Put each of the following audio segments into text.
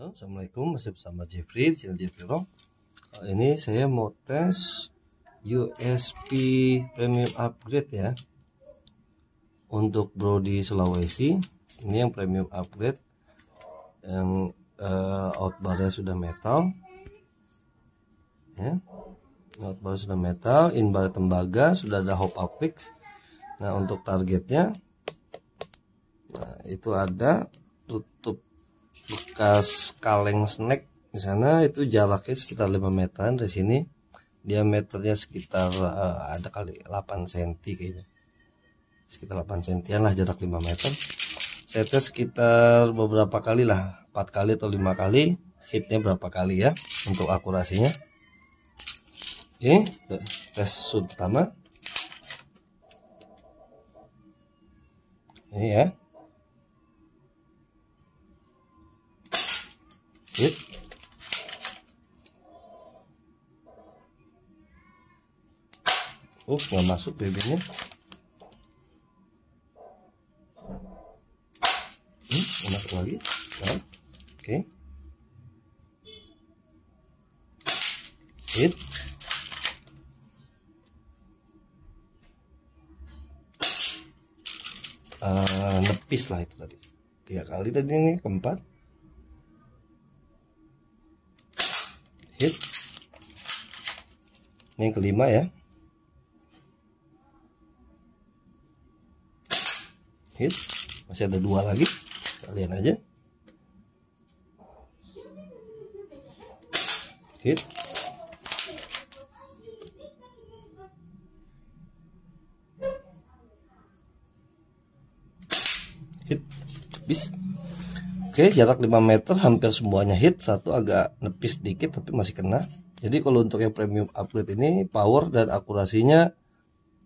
Halo, Assalamualaikum, masih bersama Jeffrey di channel Jeffrey Rock. ini saya mau tes USB Premium Upgrade ya. Untuk Brody Sulawesi, ini yang Premium Upgrade yang uh, outbarnya sudah metal. Ya. Outbar sudah metal, inbar tembaga, sudah ada hop up fix. Nah, untuk targetnya Nah, itu ada tutup bekas kaleng snack di sana itu jaraknya sekitar 5 meter dari sini diameternya sekitar uh, ada kali 8 cm kayaknya sekitar 8 cm lah jarak 5 meter saya tes sekitar beberapa kali lah 4 kali atau 5 kali hitnya berapa kali ya untuk akurasinya oke tes sudut pertama ini ya Yuk. Oh, nggak masuk bebeknya? Hmm, enak lagi. oke. Okay. Sip. Uh, eh, nepis lah itu tadi. Tiga kali tadi ini keempat. hit ini yang kelima ya hit masih ada dua lagi kalian aja hit hit bis Oke, jarak 5 meter hampir semuanya hit, satu agak nepis dikit tapi masih kena. Jadi kalau untuk yang premium upgrade ini power dan akurasinya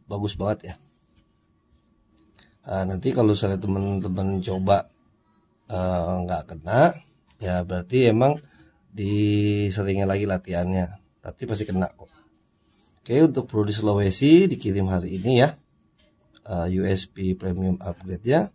bagus banget ya. Nah, nanti kalau misalnya teman-teman coba eh, nggak uh, kena, ya berarti emang diseringin lagi latihannya. Tapi pasti kena kok. Oke, untuk produk Sulawesi dikirim hari ini ya. Uh, eh, USB premium upgrade ya.